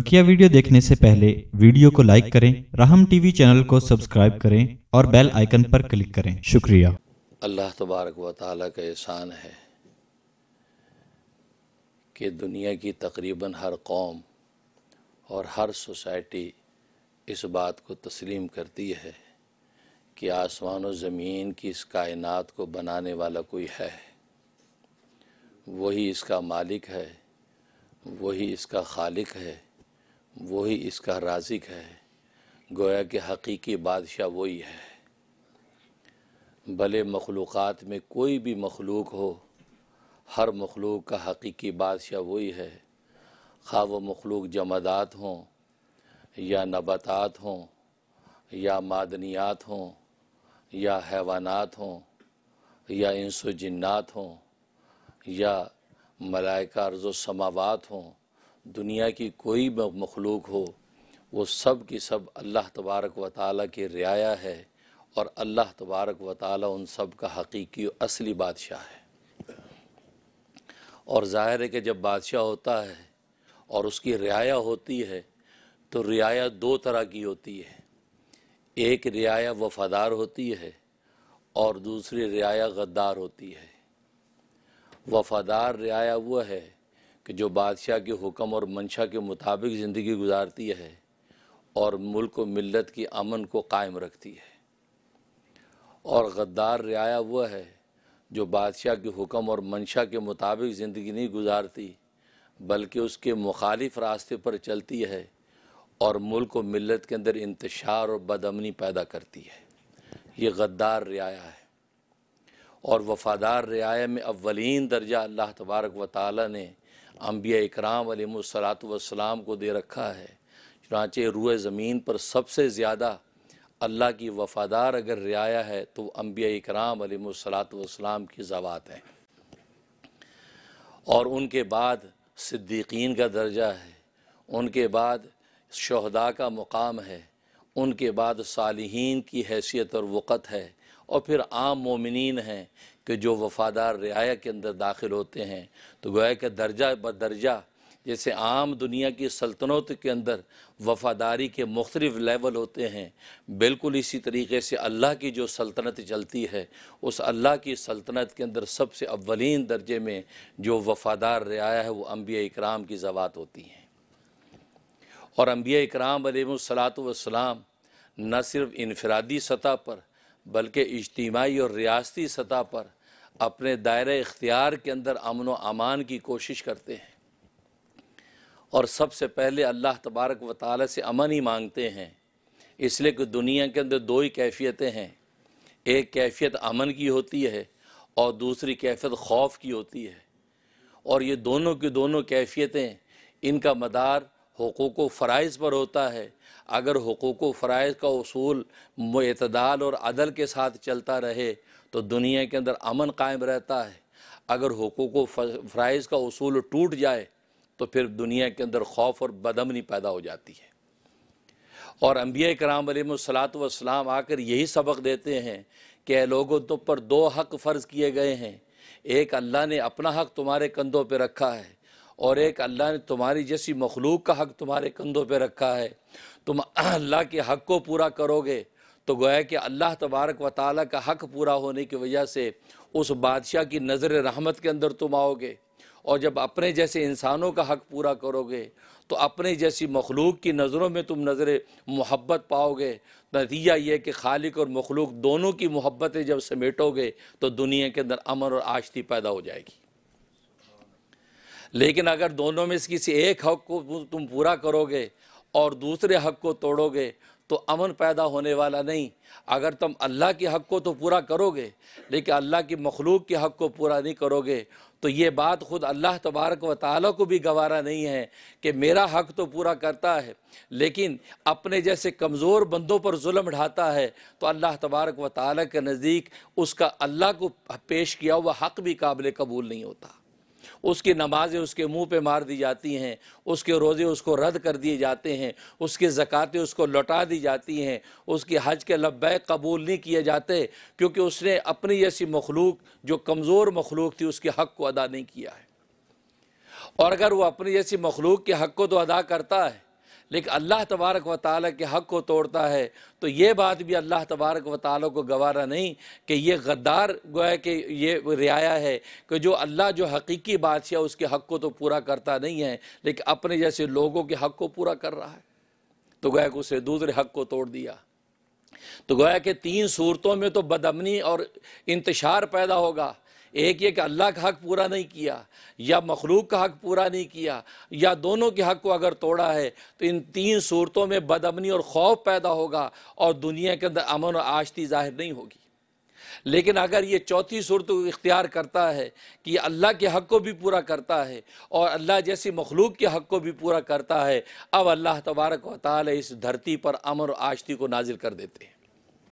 बकिया वीडियो देखने से पहले वीडियो को लाइक करें राहम टीवी चैनल को सब्सक्राइब करें और बेल आइकन पर क्लिक करें शुक्रिया अल्लाह तबारक व ताली का एहसान है कि दुनिया की तकरीबन हर कौम और हर सोसाइटी इस बात को तस्लीम करती है कि आसमान और ज़मीन की इस कायनात को बनाने वाला कोई है वही इसका मालिक है वही इसका खालिक है वही इसका राजिक है गोया कि हकीकी बादशाह वही है भले मखलूक़ में कोई भी मखलूक हो हर मखलूक का हकीकी बादशाह वही है खा वो मखलूक जमादात हों या नबातात हों या मादनियात हों या हैवानात हों या इंसो जन्ात हों या मलाइका अर्ज़ो समावात हों दुनिया की कोई मखलूक हो वो सब की सब अल्लाह तबारक व ताली की रियाया है और अल्लाह तबारक व ताली उन सब का हकीकी असली बादशाह है और ज़ाहिर है कि जब बादशाह होता है और उसकी रियाया होती है तो रियाया दो तरह की होती है एक रियाया वफादार होती है और दूसरी रियाया गद्दार होती है वफादार रियाया वह है कि जो बादशाह के हुक्म और मंशा के मुताबिक ज़िंदगी गुजारती है और मुल्क व मिलत की अमन को कायम रखती है और गद्दार रियाया वह है जो बादशाह के हुक्म और मंशा के मुताबिक ज़िंदगी नहीं गुजारती बल्कि उसके मुखालिफ रास्ते पर चलती है और मुल्क व मिलत के अंदर इंतशार और बदमनी पैदा करती है ये गद्दार रियाया है और वफ़ादार रियाया में अवलिन दर्जा अल्लाह तबारक व ताली ने अम्बिया इकराम सलातम को दे रखा है चुनाचे रूए ज़मीन पर सबसे ज़्यादा अल्लाह की वफ़ादार अगर रियाया है तो अम्बिया इकराम अलमसलातम की ज़वात हैं और उनके बाद सिद्दीकीन का दर्जा है उनके बाद शहदा का मुकाम है उनके बाद सालहीन की हैसियत और वक़्त है और फिर आम मोमिन हैं कि जो वफ़ादार रियाया के अंदर दाखिल होते हैं तो गोया के दर्जा ब दर्जा जैसे आम दुनिया की सल्तनत के अंदर वफ़ादारी के मुख्तलिफ लेवल होते हैं बिल्कुल इसी तरीके से अल्लाह की जो सल्तनत चलती है उस अल्लाह की सल्तनत के अंदर सबसे अव्वलिन दर्जे में जो वफ़ादार रियाया है वो अम्बिया इकराम की जवात होती हैं और अम्बिया इकराम सलात वसलाम न सिर्फ इनफरादी सतह पर बल्कि इज्तिमाही और रियासती सतह पर अपने दायरे इख्तियार के अंदर अमन व अमान की कोशिश करते हैं और सबसे पहले अल्लाह तबारक व ताली से अमन ही मांगते हैं इसलिए कि दुनिया के अंदर दो ही कैफियतें हैं एक कैफियत अमन की होती है और दूसरी कैफियत खौफ की होती है और ये दोनों की दोनों कैफियतें इनका मदार हकूक़ फ़राइज पर होता है अगर हकूक़ फ़राइज का असूल मतदाल और अदल के साथ चलता रहे तो दुनिया के अंदर अमन कायम रहता है अगर हकूक़ फ़राइज का असूल टूट जाए तो फिर दुनिया के अंदर खौफ और बदमनी पैदा हो जाती है और अम्बिया कराम सलात वसलाम आकर यही सबक देते हैं कि लोगों तुम तो पर दो हक फ़र्ज़ किए गए हैं एक अल्लाह ने अपना हक तुम्हारे कंधों पर रखा है और एक अल्लाह ने तुम्हारी जैसी मखलूक का हक तुम्हारे कंधों पर रखा है तुम अल्लाह के हक को पूरा करोगे तो गोया कि अल्लाह तबारक व ताली का हक पूरा होने की वजह से उस बादशाह की नज़र रहमत के अंदर तुम आओगे और जब अपने जैसे इंसानों का हक पूरा करोगे तो अपने जैसी मखलूक की नज़रों में तुम नज़र मोहब्बत पाओगे नतीजा ये कि खालिक और मखलूक दोनों की मोहब्बतें जब समेटोगे तो दुनिया के अंदर अमन और आशती पैदा हो जाएगी लेकिन अगर दोनों में से किसी एक हक को तुम पूरा करोगे और दूसरे हक को तोड़ोगे तो अमन पैदा होने वाला नहीं अगर तुम अल्लाह के हक़ को तो पूरा करोगे लेकिन अल्लाह की मखलूक के हक़ को पूरा नहीं करोगे तो ये बात ख़ुद अल्लाह तबारक व ताली को भी गवारा नहीं है कि मेरा हक़ तो पूरा करता है लेकिन अपने जैसे कमज़ोर बंदों पर जुल्म ढाता है तो अल्लाह तबारक व ताली के नज़दीक उसका अल्लाह को पेश किया हुआ हक़ भी काबिल कबूल नहीं होता उसकी नमाज़ें उसके मुंह पे मार दी जाती हैं उसके रोज़े उसको रद्द कर दिए जाते हैं उसके ज़क़ातें उसको लौटा दी जाती हैं उसकी हज के लब्बे कबूल नहीं किए जाते क्योंकि उसने अपनी जैसी मखलूक जो कमज़ोर मखलूक थी उसके हक़ को अदा नहीं किया है और अगर वो अपनी जैसी मखलूक के हक़ को तो अदा करता है लेकिन अल्लाह तबारक व ताल के हक़ को तोड़ता है तो ये बात भी अल्लाह तबारक व ताली को गवारा नहीं कि यह गद्दार गोया कि ये रियाया है कि जो अल्लाह जो हकीकी बादशाह उसके हक़ को तो पूरा करता नहीं है लेकिन अपने जैसे लोगों के हक़ को पूरा कर रहा है तो गोया कि उसने दूसरे हक़ को तोड़ दिया तो गोया कि तीन सूरतों में तो बदमनी और इंतशार पैदा होगा एक ये कि अल्लाह का हक पूरा नहीं किया या मखलूक का हक पूरा नहीं किया या दोनों के हक को अगर तोड़ा है तो इन तीन सूरतों में बदमनी और खौफ पैदा होगा और दुनिया के अंदर अमन और आशती जाहिर नहीं होगी लेकिन अगर ये चौथी सूरत को इख्तियार करता है कि अल्लाह के हक़ को भी पूरा करता है और अल्लाह जैसी मखलूक के हक़ को भी पूरा करता है अब अल्लाह तबारक व इस धरती पर अमन और आशती को नाजिल कर देते हैं